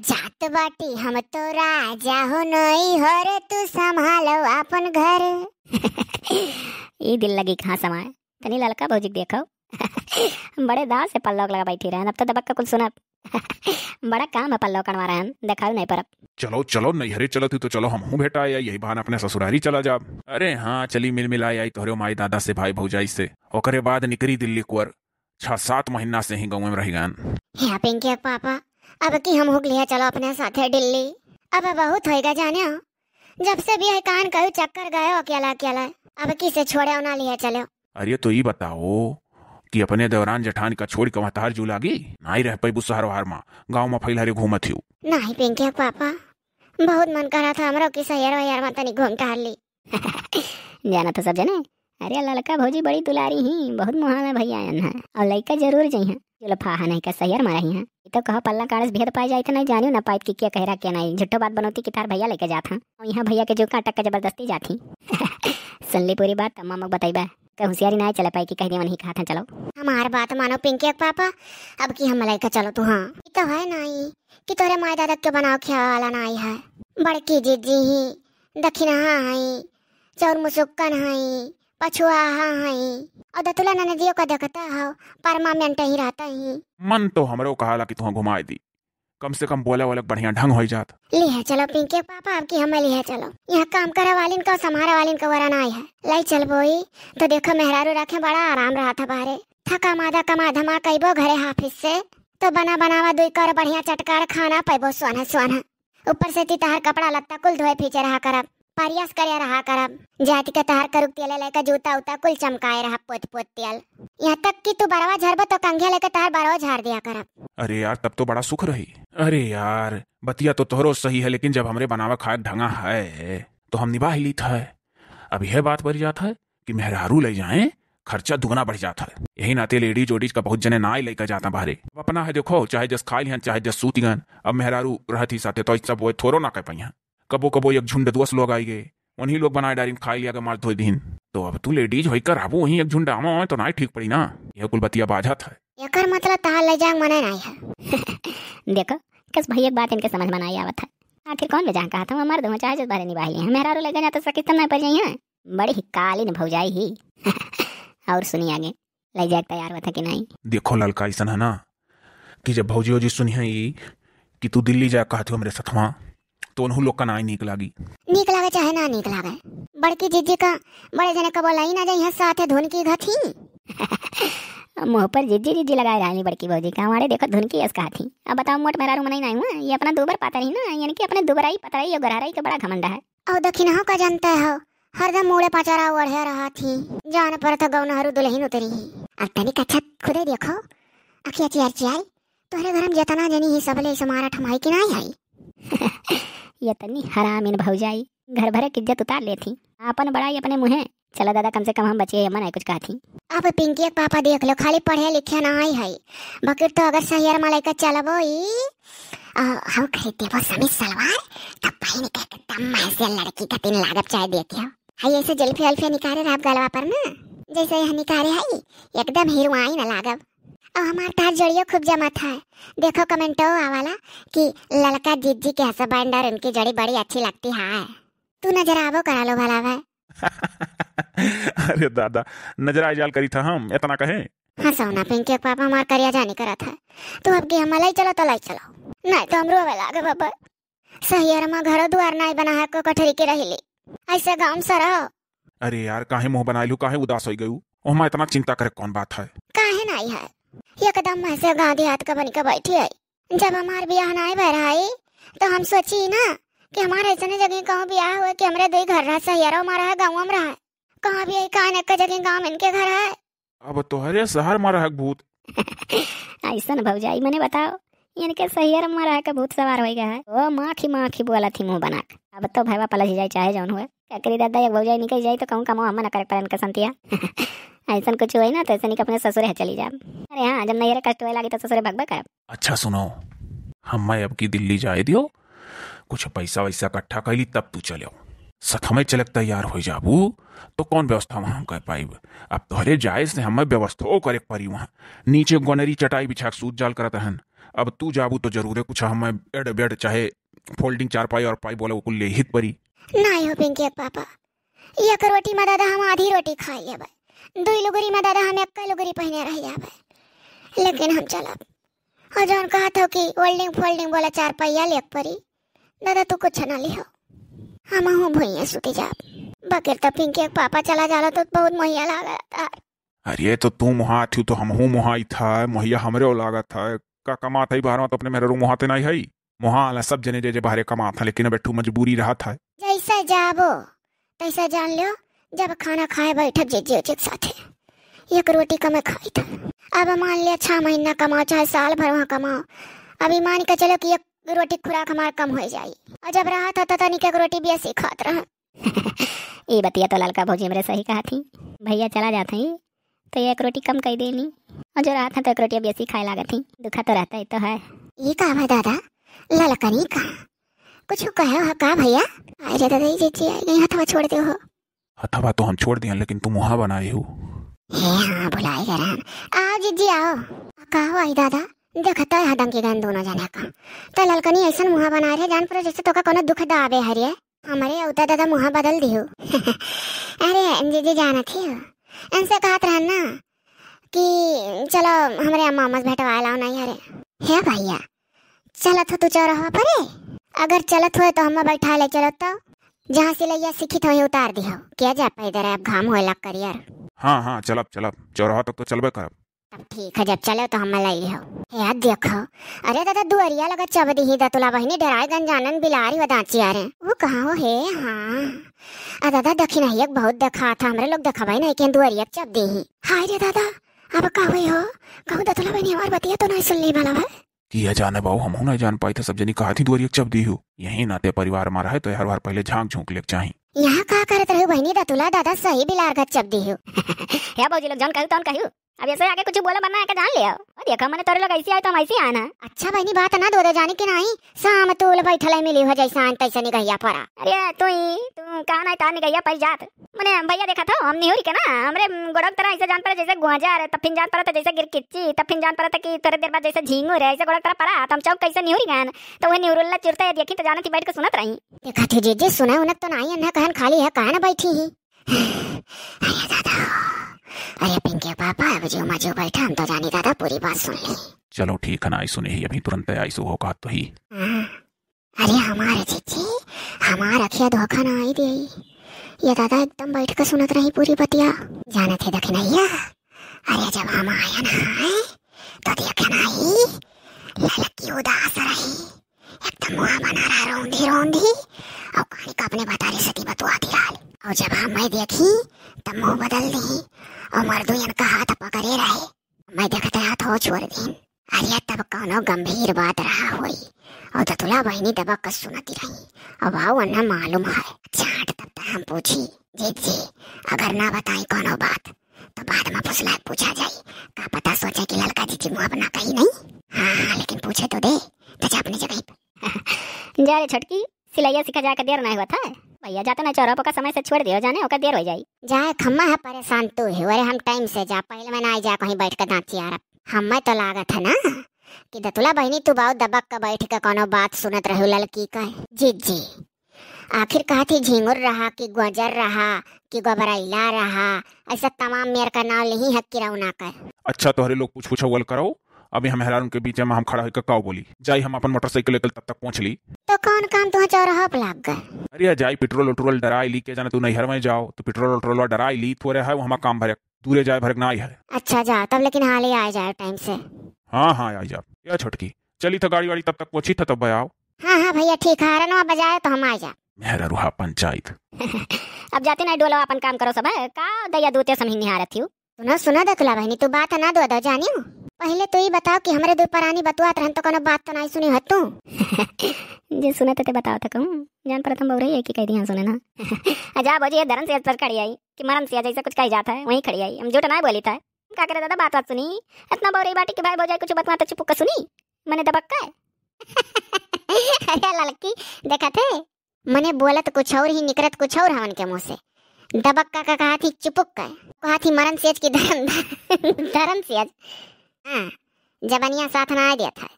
जात बाटी हम तो राजा हो नहीं हो रे तू संभालो अपन घर ये दिल लगी कहाँ समाए तनी ललका भौजी देखो बड़े दास से पल्लौक लगा बैठी रहन अब तो दबक का कुल सुनब बड़ा काम है पल्लौक करवा रहन देखा नहीं पर चलो चलो नहीं हरे चलो तू तो चलो हम हूँ बेटा या यही बहाना अपने ससुरारी चला जा अरे हाँ चली मिल मिला आई तोहरे माई दादा से भाई भौजाई से ओकरे बाद निकरी दिल्ली कुर छह सात महीना से ही गाँव में रही गन पापा अब की हम होग लिया चलो अपने साथ है दिल्ली अब बहुत होएगा जाने हो जब से भी है कान कहू चक्कर गए अकेला अकेला अब की से छोड़े ना लिया चलो अरे तो ये बताओ कि अपने दौरान जठान का छोड़ के वहां जू लागी नहीं रह पाई बुसहर वहार माँ गाँव में फैल हरे घूमत हूँ नहीं पिंके पापा बहुत मन कर रहा था हमारा की सहर यार माता नहीं घूम टहल ली जाना तो सब जने अरे लड़का भौजी बड़ी दुलारी ही बहुत मुहा में भैया और लड़का जरूर जई ये फाहा नहीं का सही मारा ही हैं तो कहो पल्ला काड़स भेद पाए जाए तो नहीं जानियो ना पाइत तो की क्या कहरा क्या नहीं झुट्ठो बात बनौती कि तार भैया लेके जाता और यहाँ भैया के जो काटक का जबरदस्ती जाती सुन ली पूरी बात तब मामा बताइबा कहीं होशियारी ना चले पाई कि कह दिया नहीं कहा था चलो हमारे बात मानो पिंके पापा अब की हम मलाइका चलो तू तो हाँ तो है नहीं कि तोरे माए दादा के बनाओ ख्याल नाई है बड़की जीजी ही दखिना हाई चौर मुसुक्कन हाई पछुआ हाँ हाँ और दतुला ननदियो का देखता हो पर में अंत ही रहता ही मन तो हमरो कहा ला कि तुम घुमाए दी कम से कम बोला वालक बढ़िया ढंग हो जात ले है चलो पिंके पापा आपकी हम है चलो यहाँ काम करे वालिन का संहारा वालिन का वरना आई है लाई चल बोई तो देखो मेहरारू रखे बड़ा आराम रहा था बाहरे थका मादा कमा धमा कैबो घरे हाफिस से तो बना बनावा दुई कर बढ़िया चटकार खाना पैबो सोना सोना ऊपर से ती कपड़ा लत्ता कुल धोए फीचे रहा करब प्रयास करे रहा करब जाति के तहार करुक तेल लेकर जूता उता कुल चमकाए रहा पोत पोत तेल यहाँ तक कि तू बड़वा झरबो तो कंघे लेकर तहार बड़वा झार दिया करब अरे यार तब तो बड़ा सुख रही अरे यार बतिया तो तोहरो सही है लेकिन जब हमरे बनावा खाए ढंगा है तो हम निभा ही लीत है अब यह बात बढ़ जाता है कि मेहरारू ले जाए खर्चा दुगना बढ़ जाता है यही नाते लेडीज जोडीज का बहुत जने नाई लेकर जाता बाहरे अपना है देखो चाहे जस खाई चाहे जस सूती गन अब मेहरारू रहती साथे तो सब वो थोड़ो ना कह पाई कबो कबो एक झुंड दस लोग आई गए वही लोग बनाए डायरी खाई लिया मार धोई दिन तो अब तू लेडीज होकर आबू वही एक झुंड आवा तो ना ठीक पड़ी ना यह कुल बतिया बाझा था एकर मतलब तहा तो ले जांग मने नहीं है देखो कस भाई एक बात इनके समझ में नहीं आवत है आखिर कौन ले बेजांग कहा था मर दो चाहे जिस बारे निभाई है मेरा रो तो जाता तना पर पड़ है हाँ? बड़ी कालीन भौजाई ही और सुनिए आगे ले जाए तैयार हुआ था कि नहीं देखो ललका ऐसा है ना कि जब भौजी जी सुनिए कि तू दिल्ली जा कहा हो मेरे साथ वहाँ तो उन्हों लोग का ना निकला गी निकला लागे चाहे ना निकला लागे बड़की जीजी का बड़े जने का बोला ही ना जाई साथ है धुन की घथी मुंह पर जिद्दी जिद्दी लगाए रहा बड़की बहू का हमारे देखो धुन की यसका थी अब बताओ मोट मेरा रूम नहीं ना हुआ ये अपना दुबर पाता ना यानी कि अपने और का बड़ा घमंड है और का है हरदम मोड़े पाचारा ओढ़े रहा थी जान पर था गौन उतरी अब तनिक अच्छा खुदे देखो अखिया चियार घर में जतना जनी ही सबले समारा ठमाई की ना आई ये तनी हरामिन भौजाई घर भरे की इज्जत उतार लेती अपन बड़ाई अपने मुँह चलो दादा कम से कम हम बचिए अम्मा कुछ कहा थी अब पिंकी पापा देख लो खाली पढ़े लिखे ना आई है बकर तो अगर सहियर मलाइका चलबो ई हम खरीदे वो समीज सलवार तब भाई ने कह दम ऐसे लड़की का तीन लागत चाय देते हो हाय ऐसे जल्फे अल्फे निकारे आप गलवा पर ना जैसे यहाँ निकारे है एकदम हीरो आई ना लागब और हमार तार जड़ियो खूब जमा था देखो कमेंट हो वाला कि ललका जीत जी के हसा और उनकी जड़ी बड़ी अच्छी लगती है तू नजर आवो करा लो भला भाई अरे दादा नजर आ जाल करी था हम इतना कहे हाँ सोना पिंकी पापा मार करिया जाने करा था तो अब की हम लाई चलो तो लाई चलो नहीं तो हम रोवे लागे बाबा सही यार हमार घरो द्वार नहीं बना है को कठरी के रहिली ऐसे गांव सरा अरे यार काहे मुंह बनाइलू काहे उदास हो गयो ओ हमार इतना चिंता करे कौन बात है काहे नहीं है ये कदम ऐसे गांधी हाथ का बनकर बैठी है जब हमार ब्याह ना भराई तो हम सोची ना कि हमारे ऐसा जगह कहाँ ब्याह हुआ कि हमारे दही घर रहा सहियारा मारा है गाँव में है कहाँ भी आई कहाँ नक्का जगह गाँव इनके घर है अब तो तोहरे शहर मारा है भूत ऐसा भौजाई मैंने बताओ इनके सहियर में रहा के भूत सवार हो गया है ओ माखी माखी बोला थी मुंह बनाक अब तो भाई पलट जाए चाहे जौन हुए ककरी दादा या भौजाई निकल जाए तो कहूँ कमाओ हम ना करे परन का संतिया ऐसा कुछ हुई ना तो ऐसा अपने ससुर है चली जाए अरे हाँ जब नहीं कष्ट हुआ लगे तो ससुर भगभग कर अच्छा सुनो हम मैं अब की दिल्ली जाए दियो कुछ पैसा वैसा इकट्ठा कर ली तब तू चलो सतमे चलक तैयार हो जाबू तो कौन व्यवस्था वहां कर पाई अब तोहरे जाए से हमें व्यवस्था करे पड़ी वहां नीचे गोनरी चटाई बिछा सूत जाल कर रहन अब तू जाबू तो जरूर है कुछ हमें बेड बेड चाहे फोल्डिंग चार पाई और पाई बोले वो ले हित परी ना हो पिंकी पापा एक रोटी में दादा हम आधी रोटी खा भाई दुई लुगरी में दादा हम एक लुगरी पहने रह जाब लेकिन हम चलब और जौन कहा था कि ओल्डिंग फोल्डिंग बोला चार पहिया लेक परी दादा तू कुछ ना लिहो हम हूँ भूइया सुती जा बकर तो पिंकी पापा चला जाला तो बहुत मुहैया लागा था अरे तो तू मुहा थी तो हम हूँ मुहाई था मुहैया हमरे लागा था का कमा था बाहर तो अपने मेरे रूम मुहाते तो नहीं है मुहा आला सब जने जे जे बाहरे कमा था लेकिन बैठू मजबूरी रहा था जैसा जाबो तैसा जान लियो जब खाना खाए बैठब जे जे के साथे एक रोटी का मैं खाई था अब मान लिया छह महीना कमाओ चाहे साल भर वहाँ कमाओ अभी मान के चलो कि एक रोटी खुराक हमार कम हो जाई और जब रहा था तो निक रोटी भी खात रहा ये बतिया तो लड़का भौजी मेरे सही कहा थी भैया चला जाते हैं तो एक रोटी कम कर देनी और जो रहा था तो एक रोटी अब ऐसी खाए लागत थी दुखा तो रहता ही तो है ये कहा दादा ललकनी कहा कुछ हाँ, कहा का भैया अरे दादा जी जी आ गई हथवा छोड़ दे हो हथवा तो हम छोड़ दिए लेकिन तुम वहाँ बनाए हो हाँ बुलाए जरा आओ जीजी आओ कहो आई दादा देखता तो है हदम की गन दोनों जाने का तो ललकनी ऐसा मुहा बना रहे जान पर जैसे तो का कोनो दुख दावे हरिये हमारे उता दादा मुहा बदल दियो अरे जी जी जाना थी इनसे कहत रहे ना कि चलो हमारे अम्मा अम्मा भेटवा लाओ नहीं हरे हे भैया चलो तो तू चौराहा परे अगर चलत हो तो हम बैठा ले चलो तो जहाँ सिलैया सीखी तो उतार दी हो क्या जा पाई इधर अब घाम होएला करियर हाँ हाँ चलब चलब चौराहा तक तो, तो चलबे करब तब ठीक है जब चले तो हम ले लाई हे आज देखो अरे दादा दुअरिया लगा चब दी ही दतुला बहिनी डराय जानन बिलारी वदाची आ रहे वो कहां हो हे हां आ दादा नहीं एक बहुत देखा था हमरे लोग देखा भाई नहीं के दुअरिया चब दी ही हाय रे दादा अब का हुई हो कहूँ दतुला बहिनी हमार बतिया तो नहीं सुन ली वाला है कि यह जाने बाबू हम नहीं जान पाई था सब जनी कहा थी दुआरी चप दी हो यही नाते परिवार मारा है तो हर बार पहले झांक झोंक ले चाहे यहाँ कहा करत रहे बहनी दतुला दादा सही बिलार घर चप दी हो या बाबूजी लोग जान कहू तौन तो कहू अब ऐसे आगे कुछ बोला वरना आके जान ले आओ देखा मैंने तेरे लोग ऐसे आए तो हम ऐसे आना अच्छा भाई नहीं बात ना दो जाने के नहीं शाम तो बैठल है मिली हो जैसा तैसे गैया पड़ा अरे तू ही तू कहा ना तार गैया पर जात मैंने भैया देखा था हम निहुरी के ना हमरे गोड़क तरह ऐसे जान पड़ा जैसे गुहाजा रहे तब फिर जान पड़ा था तो जैसे गिरकिच्ची तब फिर जान पड़ा था तो कि थोड़ी देर बाद जैसे झींगू रहे ऐसे गोड़क तरह पड़ा तो हम चौक कैसे निहुरी गान तो वह चिरता है देखी तो जाना थी बैठ के सुनत रही देखा थी तो जी सुना उनत तो नहीं अन्ना कहन खाली है कहा ना बैठी ही दादा अरे पिंकी पापा अब जो मजो बैठा हम तो रानी दादा पूरी बात सुन ले चलो ठीक है ना आई सुने ही अभी तुरंत आई सु होगा तो ही हाँ। अरे हमारे चीची हमारा खिया धोखा ना आई दे ये दादा एकदम बैठ कर सुनत रही पूरी बतिया जाने थे दखनैया अरे जब हम आया ना है तो ना ही लड़की उदास रही एकदम मुआ बना रहा रोंधी रोंधी और कहानी का अपने बता रही सती बतुआ दिया और जब हम मैं देखी तब तो मुंह बदल दी ಮರ್ದು ಎನಕ हाथ पकड़े रहे मैं देखते हाथ हो छोड़ दिन अरे तब कोनो गंभीर बात रहा हुई और दतुला बहनी दबा कस सुनाती रही अब आओ अन्ना मालूम है अच्छा तब तक हम पूछी जीत जी अगर ना बताए कोनो बात तो बाद में फुसला पूछा जाए का पता सोचे कि ललका जी की मुँह अपना कही नहीं हाँ हाँ लेकिन पूछे तो दे तो जा अपनी जगह जा रे छटकी सिलाइया सिखा जाकर देर नहीं हुआ था भैया जाते ना चौरा का समय से छोड़ दियो जाने ओका देर हो जाई जाए खम्मा है परेशान तू है अरे हम टाइम से जा पहले मैं ना जा कहीं बैठ कर दांती यार हमें तो लागत है ना कि दतुला बहनी तू बहुत दबक का बैठ कर कोनो बात सुनत रहो लड़की का जी जी आखिर कहा थी झिंगुर रहा कि गुजर रहा कि गबराइला रहा ऐसा तमाम मेयर का नाम नहीं है किरौना कर अच्छा तो हरे लोग पूछ पूछा अव्वल करो अभी हम हैरान के बीच में हम खड़ा होकर काव बोली जाई हम अपन मोटरसाइकिल लेकर तब तक पहुंच ली कौन काम तू चोर हप लाग गए अरे जाई पेट्रोल उट्रोल डराई ली के जाना तू नैहर में जाओ तो पेट्रोल उट्रोल डराई ली तोरे है वहां काम भरे दूरे जाए भरक ना है अच्छा जा तब लेकिन हाल ही आ जाए टाइम से हाँ हाँ आ जा क्या छटकी चली तो गाड़ी वाड़ी तब तक पहुंची था तब आओ हाँ हाँ भैया ठीक है रनवा बजाए तो हम आ जा मेरा रुहा पंचायत अब जाते ना डोलो अपन काम करो सब का दैया दूते समझ नहीं आ रही हूँ सुना सुना दतला बहनी तू बात ना दो दो जानी हूँ पहले तो ये बताओ कि हमारे दूर परानी बतुआ तरह तो कोनो बात तो नहीं सुनी हतू जे सुने तो ते बताओ तक कहूँ जान प्रथम बोल रही है कि कह दिया सुने ना हाँ? अजा बजे धरन से पर खड़ी आई कि मरम सिया जैसा कुछ कही जाता है वहीं खड़ी आई हम झूठ ना बोली था का करे दादा बात बात सुनी इतना बोल रही बाटी के भाई बोझाई कुछ बतवा तो चुपक सुनी मैंने दबक का अरे लड़की देखा थे मैंने बोला तो कुछ और ही निकरत कुछ और हवन के मुंह से दबक्का का कहा थी चुपक का कहा थी मरन सेज की धरम धरम सेज हम्म। जबनिया साथ ना आ आए देत है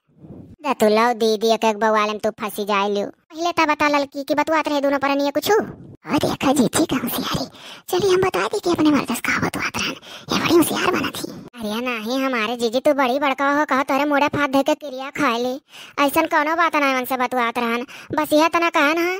दतु लव दी एक एक बवाल में तू फंसी जाए लियो पहले ता बता लड़की की बतवात रहे दोनों पर नहीं कुछ ओ देखा जी ठीक है होशियारी चलिए हम बता दी कि अपने मर्दस का बतवात रहन ये बड़ी होशियार बना थी अरे नहीं हमारे जीजी तो बड़ी बड़का हो कहा तोरे मोड़े फाद धके क्रिया खा ले ऐसा कोनो बात ना मन से बतवात रहन बस यह तना कहन है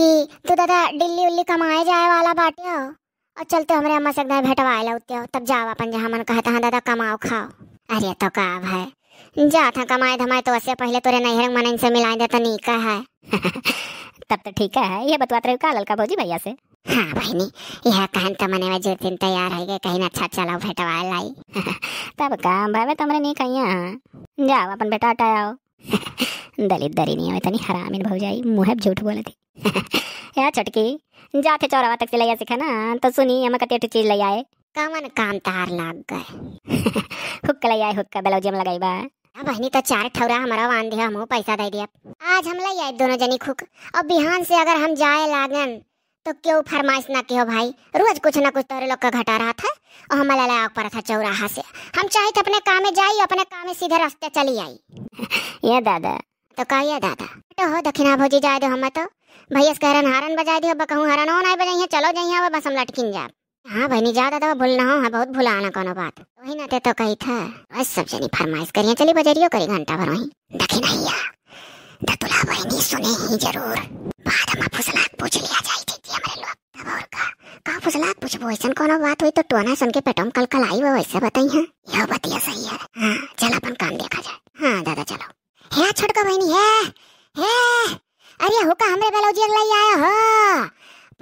कि तू दादा दिल्ली उल्ली कमाए जाए वाला बाटे हो और चलते हमरे अम्मा से भेटवा आए ला तब जाओ अपन जहां मन कहता दादा कमाओ खाओ अरे तो का अब है जा था कमाए धमाए तो ऐसे पहले तोरे नैहर मनन से मिला देता नीका है तो तब तो ठीक है ये बतवात रहे का ललका भौजी भैया से हाँ बहनी यह कहन तो मने जो दिन तैयार है कहीं अच्छा चला भेटवा लाई तब का भावे तुमरे तो नहीं कहिया जाओ अपन बेटा हटाओ दलित दरी नहीं है तनी हराम हरामिन भौजाई मुहब झूठ बोले थी यार चटकी जाते चौरावा तक से लिया सीखा ना तो सुनी हम कते चीज ले आए कमन काम तार लग गए हुक्का लई हुक्का बेलौजियम लगाई बा अब बहनी तो चार ठौरा हमारा वान दिया हमको पैसा दे दिया आज हम ले आए दोनों जनी खुक अब बिहान से अगर हम जाए लागन तो क्यों फरमाइश ना के हो भाई रोज कुछ ना कुछ तोरे लोग का घटा रहा था और हम ला आग पर था चौराहा से हम चाहे थे अपने काम में जाई अपने काम में सीधे रास्ते चली आई ये दादा तो का ये दादा तो हो दखिना भोजी जाए दो हम तो भैया कह कहरन हारन बजा दियो कहूँ हरनो ना बजाइए चलो जाइए बस हम लटकिन जाए हाँ बहनी ज्यादा दवा भूलना हो हाँ बहुत भूला आना कोनो बात वही ना ते तो कही था बस सब जनी फरमाइश करिए चली बजरियो करी घंटा भर वही देखी नैया दतुला बहनी सुने ही जरूर बाद में फुसला पूछ लिया जाई थी जी हमारे लोग तब और का का फुसलाक पूछबो ऐसा कोनो बात हुई तो टोना सुन के पेटम कल कल आई वो वैसे बताई है यो बतिया सही है हाँ चल अपन काम देखा जाए हाँ दादा चलो हे छोटका बहनी हे हे अरे हुका हमरे बेलौजी अगला आया हो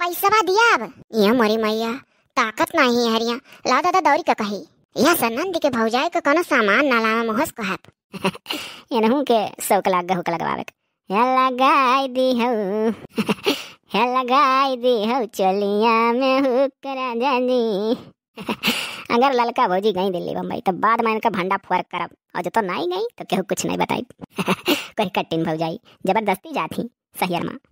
पैसा दिया अब ये मरी मैया ताकत नाही हरिया दादा दौरी का कही यह सनंद के भौजाई का कोनो सामान ना लावा मोहस को कहत एनहू के शौक लाग गहू के लगवावे के लगाई दी हो हे लगाई दी हो चलिया में हु करा जानी अगर ललका भौजी गई दिल्ली बम्बई तो बाद में इनका भंडा फुअर करब और जो तो नहीं गई तो केहू कुछ नहीं बताई कोई कटिन भौजाई जबरदस्ती जाती सहियर माँ